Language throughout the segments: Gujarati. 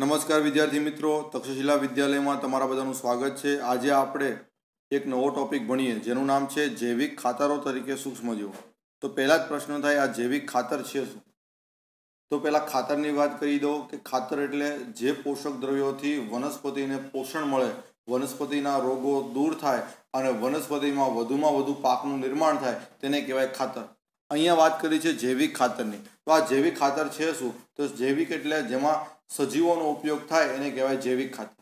નમસ્કાર વિદ્યાર્થી મિત્રો તક્ષશિલા વિદ્યાલયમાં તમારા બધાનું સ્વાગત છે આજે આપણે એક નવો ટોપિક ભણીએ જેનું નામ છે જૈવિક ખાતરો તરીકે સૂક્ષ્મજીવો તો પહેલાં જ પ્રશ્ન થાય આ જૈવિક ખાતર છે શું તો પહેલાં ખાતરની વાત કરી દો કે ખાતર એટલે જે પોષક દ્રવ્યોથી વનસ્પતિને પોષણ મળે વનસ્પતિના રોગો દૂર થાય અને વનસ્પતિમાં વધુમાં વધુ પાકનું નિર્માણ થાય તેને કહેવાય ખાતર અહીંયા વાત કરી છે જૈવિક ખાતરની તો આ જૈવિક ખાતર છે શું તો જૈવિક એટલે જેમાં સજીવોનો ઉપયોગ થાય એને કહેવાય જૈવિક ખાતર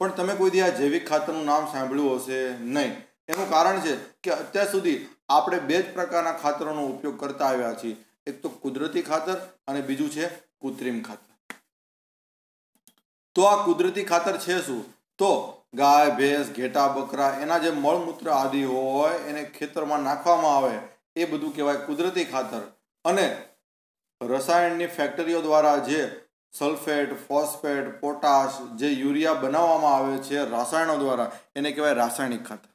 પણ તમે કોઈ દી આ જૈવિક ખાતરનું નામ સાંભળ્યું હશે નહીં એનું કારણ છે કે અત્યાર સુધી આપણે બે જ પ્રકારના ખાતરોનો ઉપયોગ કરતા આવ્યા છીએ એક તો કુદરતી ખાતર અને બીજું છે કૃત્રિમ ખાતર તો આ કુદરતી ખાતર છે શું તો ગાય ભેંસ ઘેટા બકરા એના જે મળમૂત્ર આદિ હોય એને ખેતરમાં નાખવામાં આવે એ બધું કહેવાય કુદરતી ખાતર અને રસાયણની ફેક્ટરીઓ દ્વારા જે સલ્ફેટ ફોસ્ફેટ પોટાશ જે યુરિયા બનાવવામાં આવે છે રાસાયણો દ્વારા એને કહેવાય રાસાયણિક ખાતર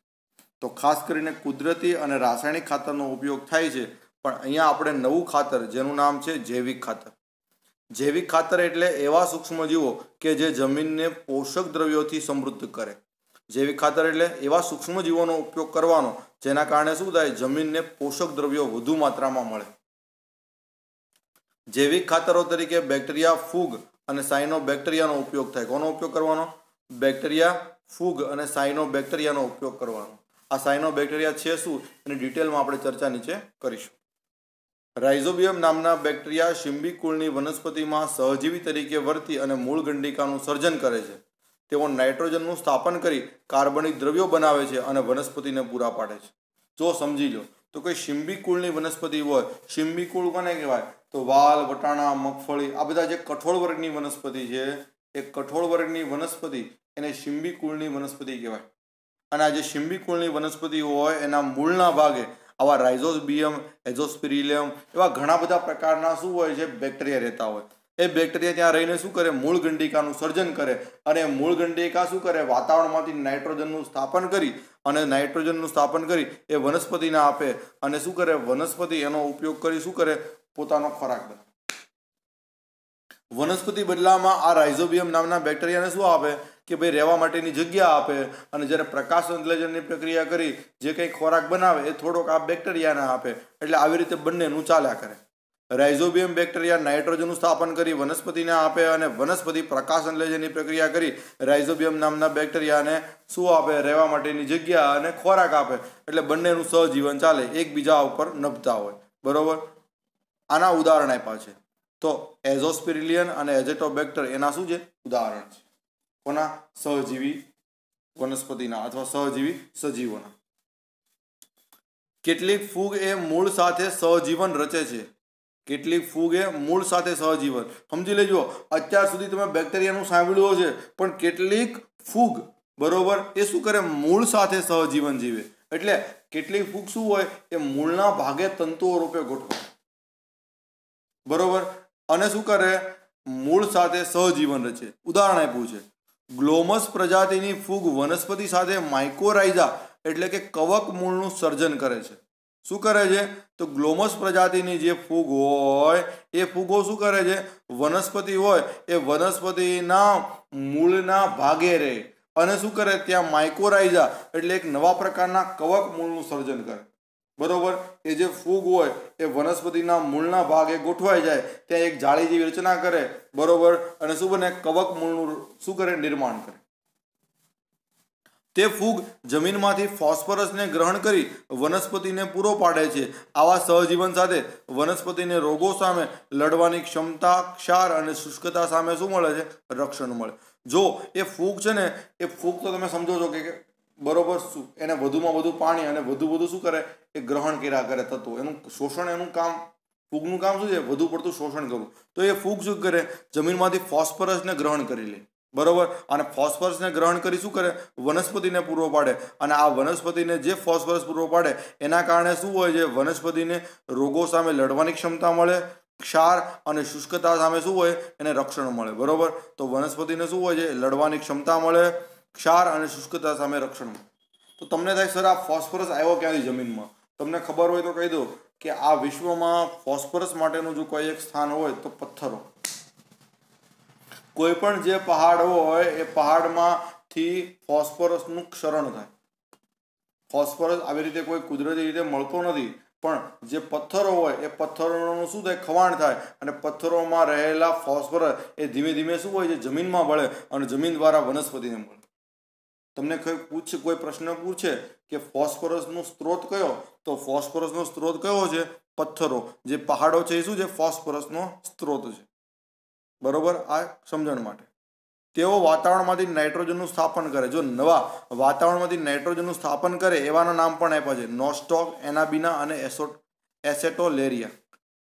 તો ખાસ કરીને કુદરતી અને રાસાયણિક ખાતરનો ઉપયોગ થાય છે પણ અહીંયા આપણે નવું ખાતર જેનું નામ છે જૈવિક ખાતર જૈવિક ખાતર એટલે એવા સૂક્ષ્મજીવો કે જે જમીનને પોષક દ્રવ્યોથી સમૃદ્ધ કરે જૈવિક ખાતર એટલે એવા સૂક્ષ્મજીવોનો ઉપયોગ કરવાનો જેના કારણે શું થાય જમીનને પોષક દ્રવ્યો વધુ માત્રામાં મળે જૈવિક ખાતરો તરીકે બેક્ટેરિયા ફૂગ અને સાઇનો બેક્ટેરિયાનો ઉપયોગ થાય કોનો ઉપયોગ કરવાનો બેક્ટેરિયા ફૂગ અને સાયનો બેક્ટેરિયાનો ઉપયોગ કરવાનો આ સાયનો બેક્ટેરિયા છે શું એની ડિટેલમાં આપણે ચર્ચા નીચે કરીશું રાઇઝોબિયમ નામના બેક્ટેરિયા શિંબી કુળની વનસ્પતિમાં સહજીવી તરીકે વર્તી અને મૂળ ગંડિકાનું સર્જન કરે છે તેઓ નાઇટ્રોજનનું સ્થાપન કરી કાર્બનિક દ્રવ્યો બનાવે છે અને વનસ્પતિને પૂરા પાડે છે જો સમજી લો તો કોઈ શિંબી કુળની વનસ્પતિ હોય શિંબી કુળ કોને કહેવાય તો વાલ વટાણા મગફળી આ બધા જે કઠોળ વર્ગની વનસ્પતિ છે એ કઠોળ વર્ગની વનસ્પતિ એને શિંબી કુળની વનસ્પતિ કહેવાય અને આ જે શિંબી કુળની વનસ્પતિ હોય એના મૂળના ભાગે આવા રાઇઝોસબિયમ એઝોસ્પિરિલિયમ એવા ઘણા બધા પ્રકારના શું હોય છે બેક્ટેરિયા રહેતા હોય એ બેક્ટેરિયા ત્યાં રહીને શું કરે મૂળ ગંડિકાનું સર્જન કરે અને મૂળ ગંડિકા શું કરે વાતાવરણમાંથી નાઇટ્રોજનનું સ્થાપન કરી અને નાઇટ્રોજનનું સ્થાપન કરી એ વનસ્પતિને આપે અને શું કરે વનસ્પતિ એનો ઉપયોગ કરી શું કરે પોતાનો ખોરાક બને વનસ્પતિ બદલામાં આ રાઇઝોબિયમ નામના બેક્ટેરિયાને શું આપે કે ભાઈ રહેવા માટેની જગ્યા આપે અને જ્યારે પ્રકાશ સંશ્લેષણની પ્રક્રિયા કરી જે કંઈ ખોરાક બનાવે એ થોડોક આ બેક્ટેરિયાને આપે એટલે આવી રીતે બંનેનું ચાલ્યા કરે રાઇઝોબિયમ બેક્ટેરિયા નાઇટ્રોજનનું સ્થાપન કરી વનસ્પતિને આપે અને વનસ્પતિ પ્રકાશ સંશ્લેષણની પ્રક્રિયા કરી રાઇઝોબિયમ નામના બેક્ટેરિયાને શું આપે રહેવા માટેની જગ્યા અને ખોરાક આપે એટલે બંનેનું સહજીવન ચાલે એકબીજા ઉપર નભતા હોય બરોબર આના ઉદાહરણ આપ્યા છે તો એઝોસ્પિરિલિયન અને એજેટોબેક્ટર એના શું છે ઉદાહરણ છે કોના સહજીવી વનસ્પતિના અથવા સહજીવી સજીવોના કેટલીક ફૂગ એ મૂળ સાથે સહજીવન રચે છે કેટલીક ફૂગ એ મૂળ સાથે સહજીવન સમજી લેજો અત્યાર સુધી તમે બેક્ટેરિયાનું સાંભળ્યું છે પણ કેટલીક ફૂગ બરોબર એ શું કરે મૂળ સાથે સહજીવન જીવે એટલે કેટલીક ફૂગ શું હોય એ મૂળના ભાગે તંતુઓ રૂપે ગોઠવાય બરોબર અને શું કરે મૂળ સાથે સહજીવન રચે ઉદાહરણ આપ્યું છે ગ્લોમસ પ્રજાતિની ફૂગ વનસ્પતિ સાથે માઇકોરાઇઝા એટલે કે કવક મૂળનું સર્જન કરે છે શું કરે છે તો ગ્લોમસ પ્રજાતિની જે ફૂગ હોય એ ફૂગો શું કરે છે વનસ્પતિ હોય એ વનસ્પતિના મૂળના ભાગે રહે અને શું કરે ત્યાં માઇકોરાઇઝા એટલે એક નવા પ્રકારના કવક મૂળનું સર્જન કરે બરોબર એ જે ફૂગ હોય એ વનસ્પતિના મૂળના ભાગે ગોઠવાઈ જાય ત્યાં એક જાળી જેવી રચના કરે બરોબર અને શું બને કવક મૂળનું શું કરે નિર્માણ કરે તે ફૂગ જમીનમાંથી ફોસ્ફરસને ગ્રહણ કરી વનસ્પતિને પૂરો પાડે છે આવા સહજીવન સાથે વનસ્પતિને રોગો સામે લડવાની ક્ષમતા ક્ષાર અને શુષ્કતા સામે શું મળે છે રક્ષણ મળે જો એ ફૂગ છે ને એ ફૂગ તો તમે સમજો છો કે બરોબર શું એને વધુમાં વધુ પાણી અને વધુ વધુ શું કરે એ ગ્રહણ કર્યા કરે થતું એનું શોષણ એનું કામ ફૂગનું કામ શું છે વધુ પડતું શોષણ કરવું તો એ ફૂગ શું કરે જમીનમાંથી ફોસ્ફરસને ગ્રહણ કરી લે બરોબર અને ફોસ્ફરસને ગ્રહણ કરી શું કરે વનસ્પતિને પૂરો પાડે અને આ વનસ્પતિને જે ફોસ્ફરસ પૂરો પાડે એના કારણે શું હોય છે વનસ્પતિને રોગો સામે લડવાની ક્ષમતા મળે ક્ષાર અને શુષ્કતા સામે શું હોય એને રક્ષણ મળે બરોબર તો વનસ્પતિને શું હોય છે લડવાની ક્ષમતા મળે ક્ષાર અને શુષ્કતા સામે રક્ષણ તો તમને થાય સર આ ફોસ્ફરસ આવ્યો ક્યાંથી જમીનમાં તમને ખબર હોય તો કહી દો કે આ વિશ્વમાં ફોસ્ફરસ માટેનું જો કોઈ એક સ્થાન હોય તો પથ્થરો કોઈ પણ જે પહાડ હોય એ પહાડમાંથી ફોસ્ફરસનું ક્ષરણ થાય ફોસ્ફરસ આવી રીતે કોઈ કુદરતી રીતે મળતો નથી પણ જે પથ્થરો હોય એ પથ્થરોનું શું થાય ખવાણ થાય અને પથ્થરોમાં રહેલા ફોસ્ફરસ એ ધીમે ધીમે શું હોય છે જમીનમાં ભળે અને જમીન દ્વારા વનસ્પતિને મળે તમને કઈ પૂછ કોઈ પ્રશ્ન પૂછે કે ફોસ્ફરસનો સ્ત્રોત કયો તો ફોસ્ફરસનો સ્ત્રોત કયો છે પથ્થરો જે પહાડો છે એ શું છે ફોસ્ફરસનો સ્ત્રોત છે બરોબર આ સમજણ માટે તેઓ વાતાવરણમાંથી નાઇટ્રોજનનું સ્થાપન કરે જો નવા વાતાવરણમાંથી નાઇટ્રોજનનું સ્થાપન કરે એવાના નામ પણ આપ્યા છે નોસ્ટોક એનાબીના અને એસોટ એસેટોલેરિયા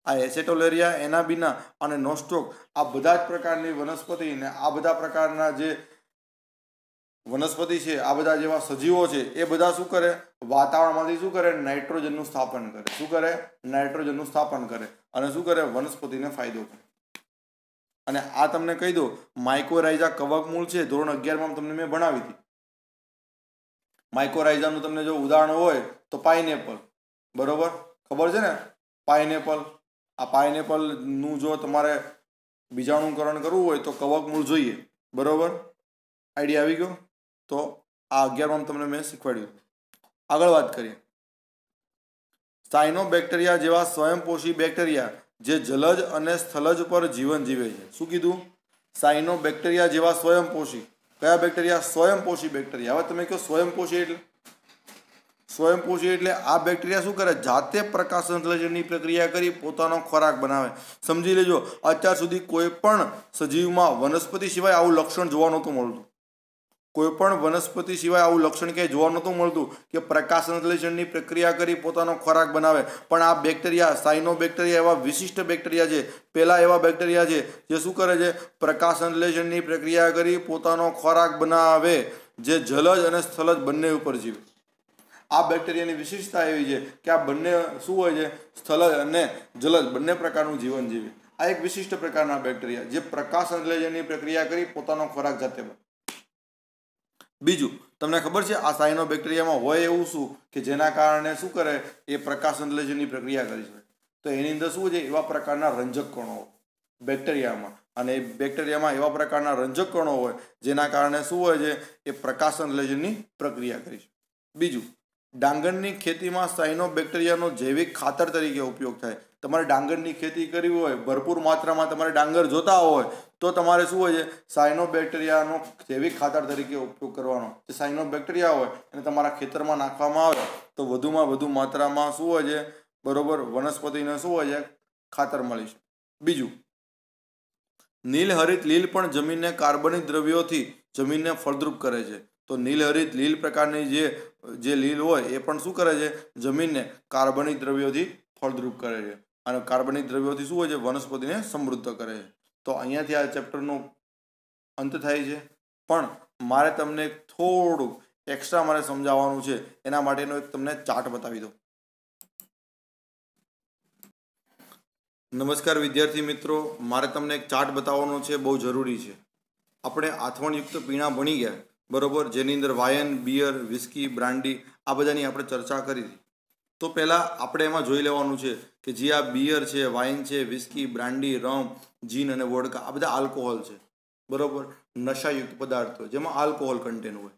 આ એસેટોલેરિયા એનાબીના અને નોસ્ટોક આ બધા જ પ્રકારની વનસ્પતિને આ બધા પ્રકારના જે વનસ્પતિ છે આ બધા જેવા સજીવો છે એ બધા શું કરે વાતાવરણમાંથી શું કરે નાઇટ્રોજનનું સ્થાપન કરે શું કરે નાઇટ્રોજનનું સ્થાપન કરે અને શું કરે વનસ્પતિને ફાયદો કરે અને આ તમને કહી દો માઇકોરાઇઝા કવક મૂળ છે ધોરણ અગિયારમાં તમને મેં ભણાવી હતી માઇકોરાઇઝાનું તમને જો ઉદાહરણ હોય તો પાઇનેપલ બરોબર ખબર છે ને પાઇનેપલ આ પાઇનેપલનું જો તમારે બીજાણુકરણ કરવું હોય તો કવક મૂળ જોઈએ બરોબર આઈડિયા આવી ગયો તો આ અગિયારમાં તમને મેં શીખવાડ્યું આગળ વાત કરીએ સાયનોબેક્ટેરિયા જેવા સ્વયંપોષી બેક્ટેરિયા જે જલજ અને સ્થલજ પર જીવન જીવે છે શું કીધું સાયનોબેક્ટેરિયા જેવા સ્વયંપોષી કયા બેક્ટેરિયા સ્વયંપોષી બેક્ટેરિયા હવે તમે કહો સ્વયંપોષી એટલે સ્વયંપોષી એટલે આ બેક્ટેરિયા શું કરે જાતે પ્રકાશ પ્રક્રિયા કરી પોતાનો ખોરાક બનાવે સમજી લેજો અત્યાર સુધી કોઈ પણ સજીવમાં વનસ્પતિ સિવાય આવું લક્ષણ જોવા નહોતું મળતું કોઈપણ વનસ્પતિ સિવાય આવું લક્ષણ ક્યાંય જોવા નહોતું મળતું કે પ્રકાશ સંશ્લેષણની પ્રક્રિયા કરી પોતાનો ખોરાક બનાવે પણ આ બેક્ટેરિયા સાઇનો બેક્ટેરિયા એવા વિશિષ્ટ બેક્ટેરિયા છે પહેલાં એવા બેક્ટેરિયા છે જે શું કરે છે પ્રકાશ સંશ્લેષણની પ્રક્રિયા કરી પોતાનો ખોરાક બનાવે જે જલજ અને સ્થલજ બંને ઉપર જીવે આ બેક્ટેરિયાની વિશિષ્ટતા એવી છે કે આ બંને શું હોય છે સ્થલજ અને જલજ બંને પ્રકારનું જીવન જીવે આ એક વિશિષ્ટ પ્રકારના બેક્ટેરિયા જે પ્રકાશ સંશ્લેષણની પ્રક્રિયા કરી પોતાનો ખોરાક જાતે બીજું તમને ખબર છે આ સાયનો હોય એવું શું કે જેના કારણે શું કરે એ પ્રકાશ સંશ્લેષણની પ્રક્રિયા કરી શકે તો એની અંદર શું છે એવા પ્રકારના રંજક કણો બેક્ટેરિયામાં અને બેક્ટેરિયામાં એવા પ્રકારના રંજક કણો હોય જેના કારણે શું હોય છે એ પ્રકાશ સંશ્લેષણની પ્રક્રિયા કરી શકે બીજું ડાંગરની ખેતીમાં સાયનોબેક્ટેરિયાનો જૈવિક ખાતર તરીકે ઉપયોગ થાય તમારે ડાંગરની ખેતી કરવી હોય ભરપૂર માત્રામાં તમારે ડાંગર જોતા હોય તો તમારે શું હોય છે સાયનોબેક્ટેરિયાનો જૈવિક ખાતર તરીકે ઉપયોગ કરવાનો જે સાયનોબેક્ટેરિયા હોય એને તમારા ખેતરમાં નાખવામાં આવે તો વધુમાં વધુ માત્રામાં શું હોય છે બરોબર વનસ્પતિને શું હોય છે ખાતર મળી છે બીજું નીલહરિત લીલ પણ જમીનને કાર્બનિક દ્રવ્યોથી જમીનને ફળદ્રુપ કરે છે તો નીલહરિત લીલ પ્રકારની જે જે લીલ હોય એ પણ શું કરે છે જમીનને કાર્બનિક દ્રવ્યોથી ફળદ્રુપ કરે છે અને કાર્બનિક દ્રવ્યોથી શું હોય છે વનસ્પતિને સમૃદ્ધ કરે છે તો અહીંયાથી આ ચેપ્ટરનો અંત થાય છે પણ મારે તમને થોડુંક એક્સ્ટ્રા મારે સમજાવવાનું છે એના માટેનો એક તમને ચાર્ટ બતાવી દો નમસ્કાર વિદ્યાર્થી મિત્રો મારે તમને એક ચાર્ટ બતાવવાનો છે બહુ જરૂરી છે આપણે આથવણયુક્ત પીણા ભણી ગયા બરોબર જેની અંદર વાયન બિયર વિસ્કી બ્રાન્ડી આ બધાની આપણે ચર્ચા કરી હતી તો પહેલાં આપણે એમાં જોઈ લેવાનું છે કે જે આ બિયર છે વાઇન છે વિસ્કી બ્રાન્ડી રમ જીન અને વોડકા આ બધા આલ્કોહોલ છે બરોબર નશાયુક્ત પદાર્થો જેમાં આલ્કોહોલ કન્ટેન હોય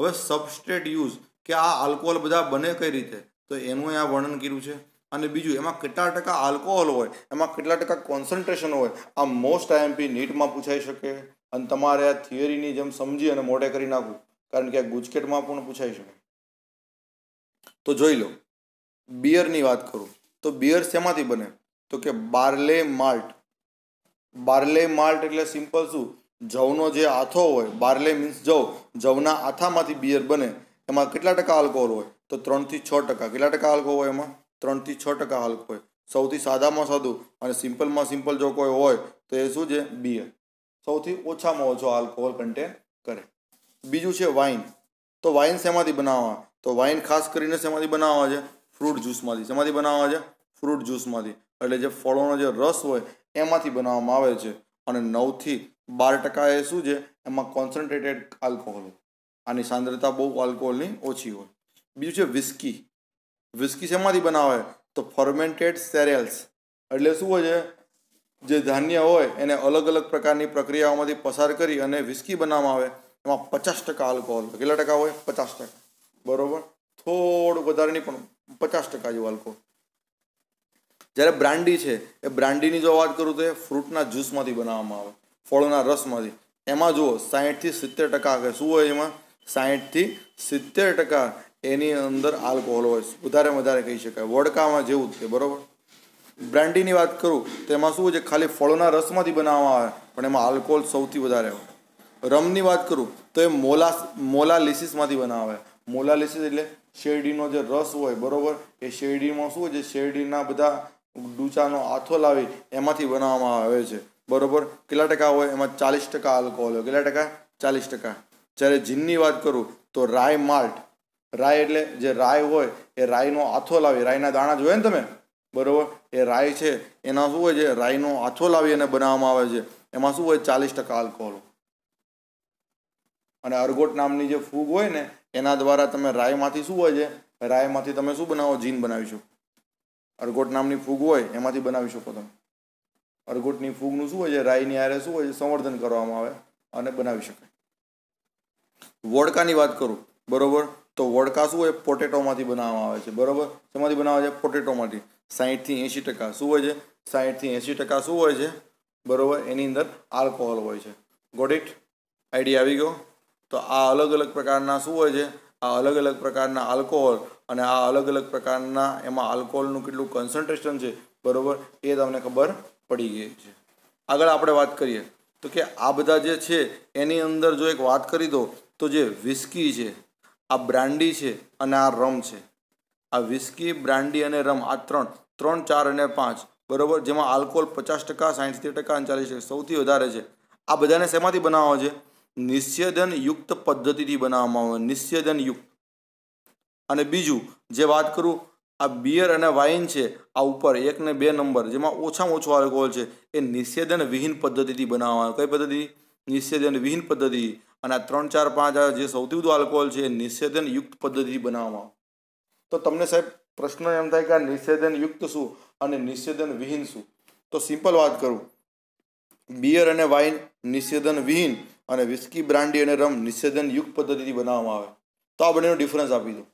હવે સબસ્ટેટ યુઝ કે આ આલ્કોહોલ બધા બને કઈ રીતે તો એનું આ વર્ણન કર્યું છે અને બીજું એમાં કેટલા ટકા આલ્કોહોલ હોય એમાં કેટલા ટકા કોન્સન્ટ્રેશન હોય આ મોસ્ટ આઈએમપી નીટમાં પૂછાઈ શકે અને તમારે આ થિયરીની જેમ સમજી અને મોઢે કરી નાખવું કારણ કે આ ગુજકેટમાં પણ પૂછાઈ શકે તો જોઈ લો બિયરની વાત કરું તો બિયર શેમાંથી બને તો કે બાર્લે માલ્ટ બાર્લે માલ્ટ એટલે સિમ્પલ શું જવનો જે આથો હોય બાર્લે મીન્સ જવ જવના આથામાંથી બિયર બને એમાં કેટલા ટકા આલ્કોહોલ હોય તો ત્રણથી છ ટકા કેટલા ટકા આલ્કોહોલ હોય એમાં ત્રણથી છ ટકા હોય સૌથી સાદામાં સાદું અને સિમ્પલમાં સિમ્પલ જો કોઈ હોય તો એ શું છે બિયર સૌથી ઓછામાં ઓછો આલ્કોહોલ કન્ટેન્ટ કરે બીજું છે વાઇન તો વાઇન શેમાંથી બનાવવા તો વાઇન ખાસ કરીને શેમાંથી બનાવવા છે ફ્રૂટ જ્યુસમાંથી જેમાંથી બનાવવા છે ફ્રૂટ જ્યુસમાંથી એટલે જે ફળોનો જે રસ હોય એમાંથી બનાવવામાં આવે છે અને નવથી બાર ટકા એ શું છે એમાં કોન્સન્ટ્રેટેડ આલ્કોહોલ આની સાંદ્રતા બહુ આલ્કોહોલની ઓછી હોય બીજું છે વિસ્કી વિસ્કી શેમાંથી બનાવે તો ફર્મેન્ટેડ સેરેલ્સ એટલે શું હોય છે જે ધાન્ય હોય એને અલગ અલગ પ્રકારની પ્રક્રિયાઓમાંથી પસાર કરી અને વિસ્કી બનાવવામાં આવે એમાં પચાસ ટકા આલ્કોહોલ કેટલા ટકા હોય પચાસ ટકા બરાબર થોડું વધારે નહીં પણ પચાસ ટકા જેવો આલ્કોહોલ જ્યારે બ્રાન્ડી છે એ બ્રાન્ડીની જો વાત કરું તો એ ફ્રૂટના જ્યુસમાંથી બનાવવામાં આવે ફળોના રસમાંથી એમાં જુઓ સાહીઠથી સિત્તેર ટકા કે શું હોય એમાં સાહીઠથી સિત્તેર ટકા એની અંદર આલ્કોહોલ હોય વધારે વધારે કહી શકાય વોડકામાં જેવું જ છે બરાબર બ્રાન્ડીની વાત કરું તો એમાં શું હોય છે ખાલી ફળોના રસમાંથી બનાવવામાં આવે પણ એમાં આલ્કોહોલ સૌથી વધારે હોય રમની વાત કરું તો એ મોલા મોલાલિસિસમાંથી બનાવે મોલાલિસિસ એટલે શેરડીનો જે રસ હોય બરોબર એ શેરડીમાં શું હોય છે શેરડીના બધા ડૂચાનો આથો લાવી એમાંથી બનાવવામાં આવે છે બરોબર કેટલા ટકા હોય એમાં ચાલીસ ટકા આલ્કોહોલ હોય કેટલા ટકા ચાલીસ ટકા જ્યારે જીનની વાત કરું તો રાય માલ્ટ રાય એટલે જે રાય હોય એ રાયનો આથો લાવી રાયના દાણા જોયા ને તમે બરોબર એ રાય છે એના શું હોય છે રાયનો આથો લાવી અને બનાવવામાં આવે છે એમાં શું હોય ચાલીસ ટકા આલ્કોહોલ અને અરગોટ નામની જે ફૂગ હોય ને એના દ્વારા તમે રાયમાંથી શું હોય છે રાયમાંથી તમે શું બનાવો જીન બનાવી શકો અરગોટ નામની ફૂગ હોય એમાંથી બનાવી શકો તમે અરગોટની ફૂગનું શું હોય છે રાયની આરે શું હોય છે સંવર્ધન કરવામાં આવે અને બનાવી શકાય વોડકાની વાત કરું બરોબર તો વોડકા શું હોય પોટેટોમાંથી બનાવવામાં આવે છે બરોબર શેમાંથી બનાવવા છે પોટેટોમાંથી સાહીઠથી એંશી ટકા શું હોય છે સાહીઠથી એંશી ટકા શું હોય છે બરોબર એની અંદર આલ્કોહોલ હોય છે ઇટ આઈડિયા આવી ગયો તો આ અલગ અલગ પ્રકારના શું હોય છે આ અલગ અલગ પ્રકારના આલ્કોહોલ અને આ અલગ અલગ પ્રકારના એમાં આલ્કોહોલનું કેટલું કન્સન્ટ્રેશન છે બરાબર એ તમને ખબર પડી ગઈ છે આગળ આપણે વાત કરીએ તો કે આ બધા જે છે એની અંદર જો એક વાત કરી દો તો જે વિસ્કી છે આ બ્રાન્ડી છે અને આ રમ છે આ વિસ્કી બ્રાન્ડી અને રમ આ ત્રણ ત્રણ ચાર અને પાંચ બરાબર જેમાં આલ્કોહોલ પચાસ ટકા સાહીઠથી ટકા અને ચાલીસ ટકા સૌથી વધારે છે આ બધાને શેમાંથી બનાવવા છે નિસ્યદનયુક્ત પદ્ધતિથી બનાવવામાં આવે યુક્ત અને બીજું જે વાત કરું આ બિયર અને વાઇન છે આ ઉપર એક ને બે નંબર જેમાં ઓછામાં ઓછો આલ્કોહોલ છે એ નિષેધન વિહીન પદ્ધતિથી બનાવવામાં કઈ પદ્ધતિ નિષેધન વિહીન પદ્ધતિ અને આ ત્રણ ચાર પાંચ જે સૌથી વધુ આલ્કોહોલ છે એ નિષેધન યુક્ત પદ્ધતિથી બનાવવામાં તો તમને સાહેબ પ્રશ્ન એમ થાય કે આ નિષેધન યુક્ત શું અને નિષેધન વિહીન શું તો સિમ્પલ વાત કરું બિયર અને વાઇન નિષેધન વિહીન અને વિસ્કી બ્રાન્ડી અને રમ નિષેધનયુક્ત પદ્ધતિથી બનાવવામાં આવે તો આ બંનેનો ડિફરન્સ આપી દો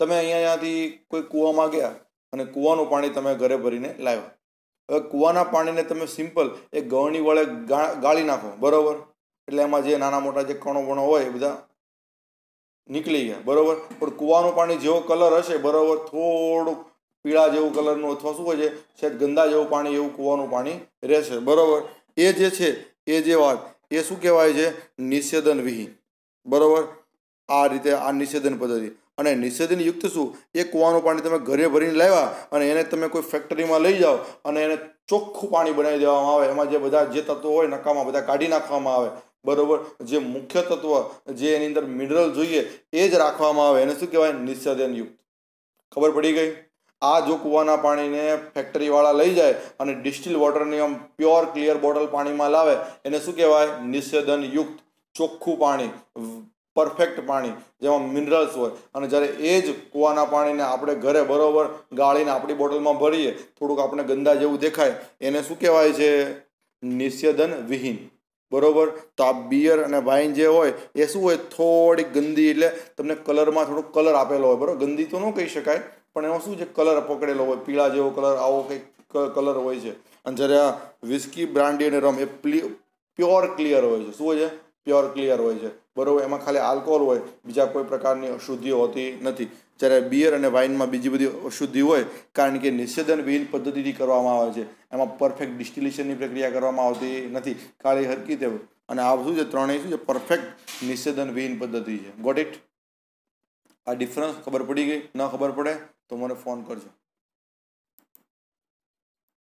તમે અહીંયા અહીંયાથી કોઈ કૂવામાં ગયા અને કૂવાનું પાણી તમે ઘરે ભરીને લાવ્યા હવે કૂવાના પાણીને તમે સિમ્પલ એ ગળણી વડે ગાળી નાખો બરાબર એટલે એમાં જે નાના મોટા જે કણો વણો હોય એ બધા નીકળી ગયા બરાબર પણ કૂવાનું પાણી જેવો કલર હશે બરાબર થોડુંક પીળા જેવું કલરનું અથવા શું હોય છે છે ગંદા જેવું પાણી એવું કૂવાનું પાણી રહેશે બરાબર એ જે છે એ જે વાત એ શું કહેવાય છે નિષેધન વિહીન બરાબર આ રીતે આ નિષેધન પદ્ધતિ અને નિષેધન યુક્ત શું એ કૂવાનું પાણી તમે ઘરે ભરીને લાવ્યા અને એને તમે કોઈ ફેક્ટરીમાં લઈ જાઓ અને એને ચોખ્ખું પાણી બનાવી દેવામાં આવે એમાં જે બધા જે તત્વો હોય નકામાં બધા કાઢી નાખવામાં આવે બરાબર જે મુખ્ય તત્વ જે એની અંદર મિનરલ જોઈએ એ જ રાખવામાં આવે એને શું કહેવાય નિષેધન યુક્ત ખબર પડી ગઈ આ જો કૂવાના પાણીને ફેક્ટરીવાળા લઈ જાય અને ડિસ્ટિલ વોટરની આમ પ્યોર ક્લિયર બોટલ પાણીમાં લાવે એને શું કહેવાય નિષેધનયુક્ત ચોખ્ખું પાણી પરફેક્ટ પાણી જેમાં મિનરલ્સ હોય અને જ્યારે એ જ કૂવાના પાણીને આપણે ઘરે બરાબર ગાળીને આપણી બોટલમાં ભરીએ થોડુંક આપણે ગંદા જેવું દેખાય એને શું કહેવાય છે નિષેધન વિહીન બરોબર તો આ બિયર અને વાઇન જે હોય એ શું હોય થોડીક ગંદી એટલે તમને કલરમાં થોડુંક કલર આપેલો હોય બરાબર ગંદી તો ન કહી શકાય પણ એમાં શું છે કલર પકડેલો હોય પીળા જેવો કલર આવો કંઈક કલર હોય છે અને જ્યારે આ વિસ્કી બ્રાન્ડી અને રમ એ પ્યોર ક્લિયર હોય છે શું હોય છે પ્યોર ક્લિયર હોય છે બરાબર એમાં ખાલી આલ્કોહોલ હોય બીજા કોઈ પ્રકારની અશુદ્ધિઓ હોતી નથી જ્યારે બિયર અને વાઇનમાં બીજી બધી અશુદ્ધિ હોય કારણ કે નિષેધન નિષેધનવિહીન પદ્ધતિથી કરવામાં આવે છે એમાં પરફેક્ટ ડિસ્ટિલેશનની પ્રક્રિયા કરવામાં આવતી નથી કાળી હરકી તે અને આ શું છે ત્રણેય શું છે પરફેક્ટ નિષેધન નિષેધનવિહીન પદ્ધતિ છે ગોટ ઇટ આ ડિફરન્સ ખબર પડી ગઈ ન ખબર પડે તો મને ફોન કરજો